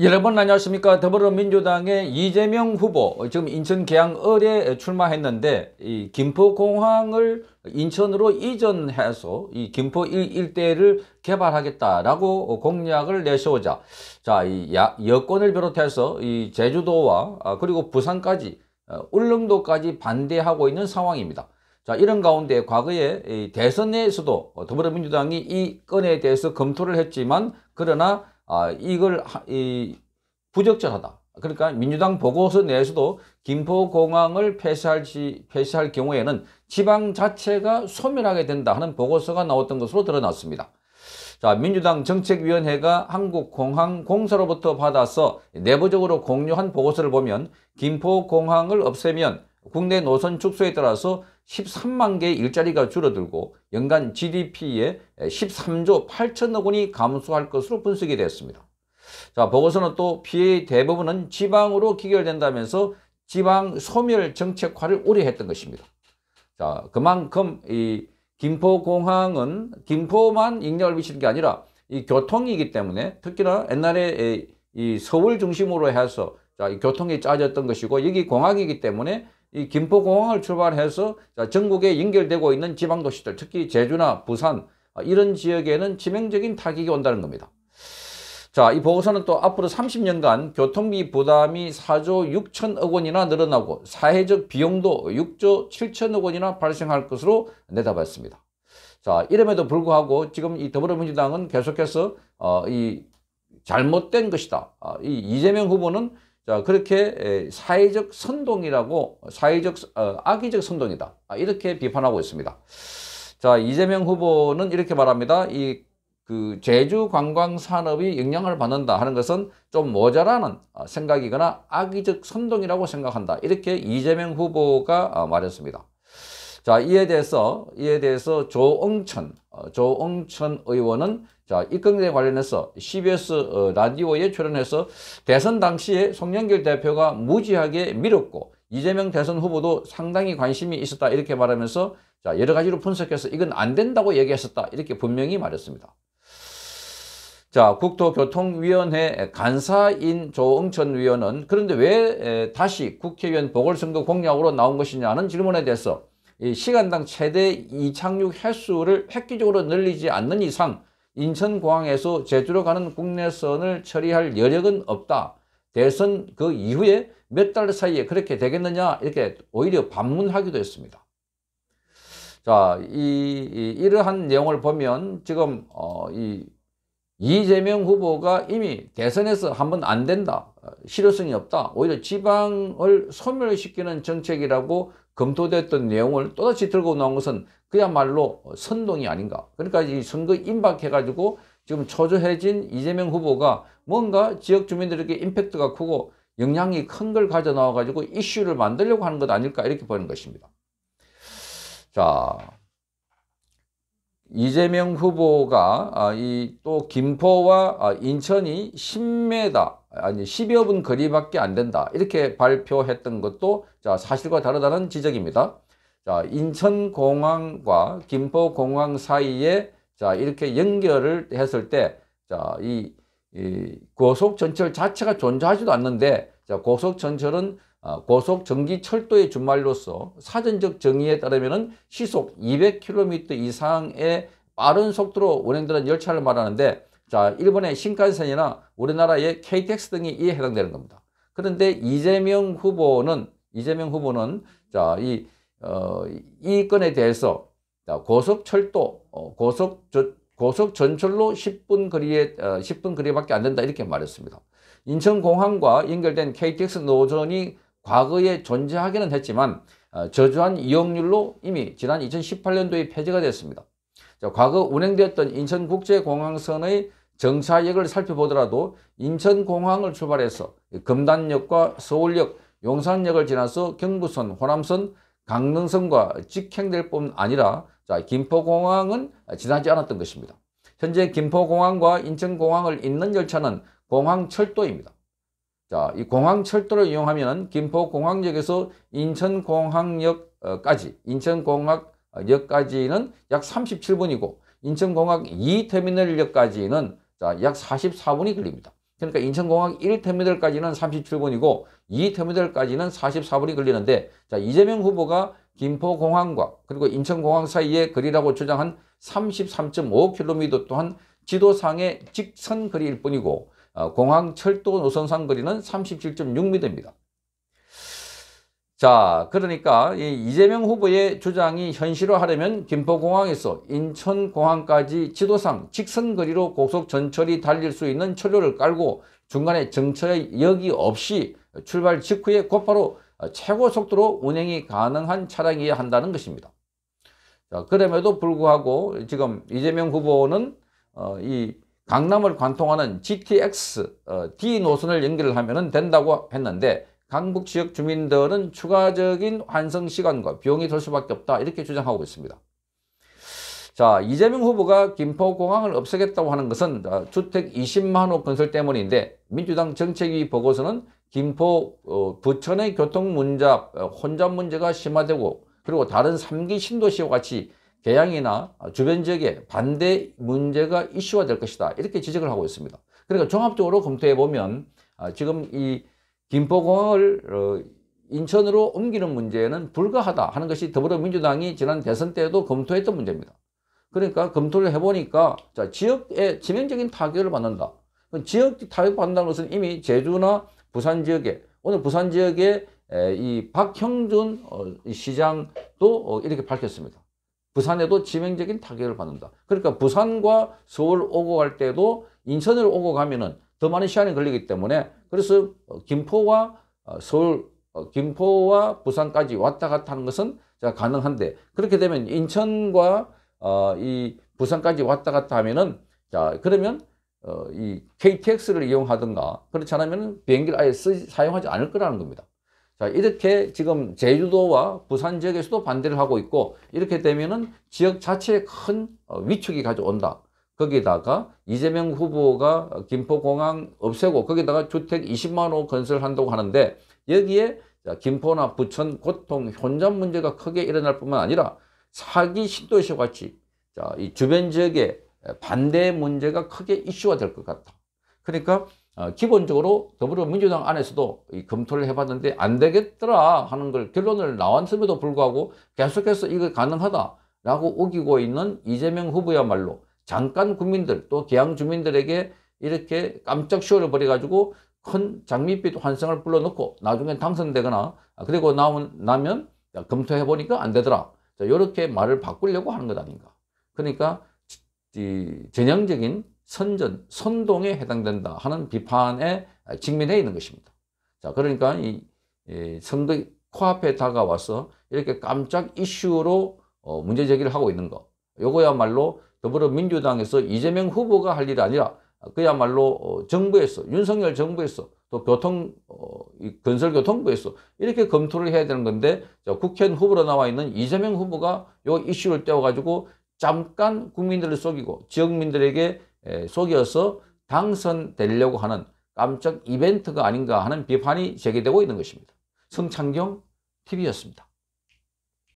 여러분 안녕하십니까 더불어민주당의 이재명 후보 지금 인천 계양을에 출마했는데 이 김포공항을 인천으로 이전해서 이 김포 일대를 개발하겠다라고 공약을 내세우자 자 이 여권을 비롯해서 이 제주도와 아, 그리고 부산까지 어, 울릉도까지 반대하고 있는 상황입니다. 자 이런 가운데 과거에 이 대선에서도 더불어민주당이 이 건에 대해서 검토를 했지만 그러나 아, 이걸 하, 이, 부적절하다. 그러니까 민주당 보고서 내에서도 김포공항을 폐쇄할, 시, 폐쇄할 경우에는 지방 자체가 소멸하게 된다 하는 보고서가 나왔던 것으로 드러났습니다. 자, 민주당 정책위원회가 한국공항공사로부터 받아서 내부적으로 공유한 보고서를 보면 김포공항을 없애면 국내 노선 축소에 따라서 13만 개의 일자리가 줄어들고 연간 GDP에 13조 8천억 원이 감소할 것으로 분석이 됐습니다. 자, 보고서는 또 피해의 대부분은 지방으로 기결된다면서 지방 소멸 정책화를 우려했던 것입니다. 자, 그만큼 이 김포공항은 김포만 영향을 미치는 게 아니라 이 교통이기 때문에 특히나 옛날에 이 서울 중심으로 해서 자, 이 교통이 짜졌던 것이고 여기 공항이기 때문에 이 김포공항을 출발해서 전국에 연결되고 있는 지방도시들 특히 제주나 부산 아, 이런 지역에는 치명적인 타격이 온다는 겁니다. 자, 이 보고서는 또 앞으로 30년간 교통비 부담이 4조 6천억 원이나 늘어나고 사회적 비용도 6조 7천억 원이나 발생할 것으로 내다봤습니다. 자, 이름에도 불구하고 지금 이 더불어민주당은 계속해서 어, 이 잘못된 것이다. 아, 이 이재명 후보는 자, 그렇게 사회적 선동이라고 사회적 어, 악의적 선동이다. 아, 이렇게 비판하고 있습니다. 자, 이재명 후보는 이렇게 말합니다. 이 그 제주 관광 산업이 영향을 받는다 하는 것은 좀 모자라는 어, 생각이거나 악의적 선동이라고 생각한다. 이렇게 이재명 후보가 어, 말했습니다. 자, 이에 대해서 이에 대해서 조응천 어, 조응천 의원은 자, 입건에 관련해서 CBS 어, 라디오에 출연해서 대선 당시에 송영길 대표가 무지하게 밀었고 이재명 대선 후보도 상당히 관심이 있었다 이렇게 말하면서 자, 여러 가지로 분석해서 이건 안 된다고 얘기했었다 이렇게 분명히 말했습니다. 자, 국토교통위원회 간사인 조응천 위원은 그런데 왜 다시 국회의원 보궐선거 공약으로 나온 것이냐는 질문에 대해서 시간당 최대 이착륙 횟수를 획기적으로 늘리지 않는 이상 인천공항에서 제주로 가는 국내선을 처리할 여력은 없다. 대선 그 이후에 몇 달 사이에 그렇게 되겠느냐 이렇게 오히려 반문하기도 했습니다. 자, 이, 이 러한 내용을 보면 지금 어, 이 이재명 후보가 이미 대선에서 한번 안 된다, 실효성이 없다, 오히려 지방을 소멸시키는 정책이라고 검토됐던 내용을 또다시 들고 나온 것은 그야말로 선동이 아닌가. 그러니까 이 선거 임박해가지고 지금 초조해진 이재명 후보가 뭔가 지역 주민들에게 임팩트가 크고 영향이 큰 걸 가져 나와가지고 이슈를 만들려고 하는 것 아닐까 이렇게 보는 것입니다. 자, 이재명 후보가 아, 이 또 김포와 아, 인천이 10m 아니 10여 분 거리밖에 안 된다 이렇게 발표했던 것도 자 사실과 다르다는 지적입니다. 자, 인천공항과 김포공항 사이에 자, 이렇게 연결을 했을 때, 자, 이, 이 고속전철 자체가 존재하지도 않는데, 자, 고속전철은 어, 아, 고속전기철도의 주말로서 사전적 정의에 따르면 시속 200km 이상의 빠른 속도로 운행되는 열차를 말하는데 자 일본의 신칸센이나 우리나라의 KTX 등이 이에 해당되는 겁니다. 그런데 이재명 후보는 이재명 후보는 자이 어, 이 건에 대해서 고속철도, 고속, 어, 고속 전철로 10분 거리에, 어, 10분 거리밖에 안 된다 이렇게 말했습니다. 인천공항과 연결된 KTX 노선이 과거에 존재하기는 했지만 어, 저조한 이용률로 이미 지난 2018년도에 폐지가 됐습니다. 자, 과거 운행되었던 인천국제공항선의 정차역을 살펴보더라도 인천공항을 출발해서 금단역과 서울역, 용산역을 지나서 경부선, 호남선, 강릉선과 직행될 뿐 아니라 자, 김포공항은 지나지 않았던 것입니다. 현재 김포공항과 인천공항을 잇는 열차는 공항철도입니다. 자, 이 공항철도를 이용하면 김포공항역에서 인천공항역까지, 인천공항역까지는 약 37분이고, 인천공항 2터미널역까지는 약 44분이 걸립니다. 그러니까 인천공항 1터미널까지는 37분이고 2터미널까지는 44분이 걸리는데 자 이재명 후보가 김포공항과 그리고 인천공항 사이의 거리라고 주장한 33.5km 또한 지도상의 직선 거리일 뿐이고 어, 공항 철도 노선상 거리는 37.6m입니다. 자, 그러니까 이 이재명 후보의 주장이 현실화하려면 김포공항에서 인천공항까지 지도상 직선거리로 고속 전철이 달릴 수 있는 철로를 깔고 중간에 정차의 여기 없이 출발 직후에 곧바로 최고 속도로 운행이 가능한 차량이어야 한다는 것입니다. 자, 그럼에도 불구하고 지금 이재명 후보는 어, 이 강남을 관통하는 GTX 어, D 노선을 연결 하면 된다고 했는데 강북 지역 주민들은 추가적인 환승 시간과 비용이 들 수밖에 없다 이렇게 주장하고 있습니다. 자 이재명 후보가 김포공항을 없애겠다고 하는 것은 아, 주택 20만 호 건설 때문인데 민주당 정책위 보고서는 김포 어, 부천의 교통 문제, 어, 혼잡 문제가 심화되고 그리고 다른 3기 신도시와 같이 개양이나 주변 지역에 반대 문제가 이슈화될 것이다 이렇게 지적을 하고 있습니다. 그러니까 종합적으로 검토해 보면 아, 지금 이 김포공항을 어, 인천으로 옮기는 문제는 불가하다 하는 것이 더불어민주당이 지난 대선 때도 에 검토했던 문제입니다. 그러니까 검토를 해보니까 자, 지역에 치명적인 타격을 받는다. 지역 타격 받는다는 것은 이미 제주나 부산 지역에 오늘 부산 지역에 이 박형준 어, 시장도 어, 이렇게 밝혔습니다. 부산에도 지명적인 타격을 받는다. 그러니까 부산과 서울 오고 갈 때도 인천을 오고 가면은 더 많은 시간이 걸리기 때문에 그래서 어, 김포와 어, 서울, 어, 김포와 부산까지 왔다 갔다 하는 것은 가능한데 그렇게 되면 인천과 이 부산까지 왔다 갔다 하면은 자 그러면 이 KTX를 이용하든가 그렇지 않으면 비행기를 아예 쓰, 사용하지 않을 거라는 겁니다. 자, 이렇게 지금 제주도와 부산 지역에서도 반대를 하고 있고 이렇게 되면은 지역 자체에 큰 어, 위축이 가져온다. 거기다가 이재명 후보가 김포공항 없애고 거기다가 주택 20만 호 건설한다고 하는데 여기에 김포나 부천 고통 혼잡 문제가 크게 일어날 뿐만 아니라 사기 신도시와 같이 이 주변 지역에 반대 문제가 크게 이슈화 될것 같다. 그러니까 어, 기본적으로 더불어민주당 안에서도 검토를 해봤는데 안 되겠더라 하는 걸 결론을 나왔음에도 불구하고 계속해서 이거 가능하다라고 우기고 있는 이재명 후보야말로 잠깐 국민들 또 계양 주민들에게 이렇게 깜짝 쇼를 벌여가지고 큰 장밋빛 환상을 불러놓고 나중에 당선되거나 아, 그리고 나온 나면 검토해 보니까 안 되더라. 자, 이렇게 말을 바꾸려고 하는 것 아닌가. 그러니까 이 전형적인 선전, 선동에 해당된다 하는 비판에 직면해 있는 것입니다. 자, 그러니까 이, 이 선거 코앞에 다가와서 이렇게 깜짝 이슈로 어, 문제 제기를 하고 있는 것. 요거야말로 더불어민주당에서 이재명 후보가 할 일이 아니라 그야말로 어, 정부에서 윤석열 정부에서 또 교통 어, 건설교통부에서 이렇게 검토를 해야 되는 건데 국회의원 후보로 나와 있는 이재명 후보가 요 이슈를 떼어 가지고 잠깐 국민들을 속이고 지역민들에게 속여서 당선되려고 하는 깜짝 이벤트가 아닌가 하는 비판이 제기되고 있는 것입니다. 성창경 TV였습니다.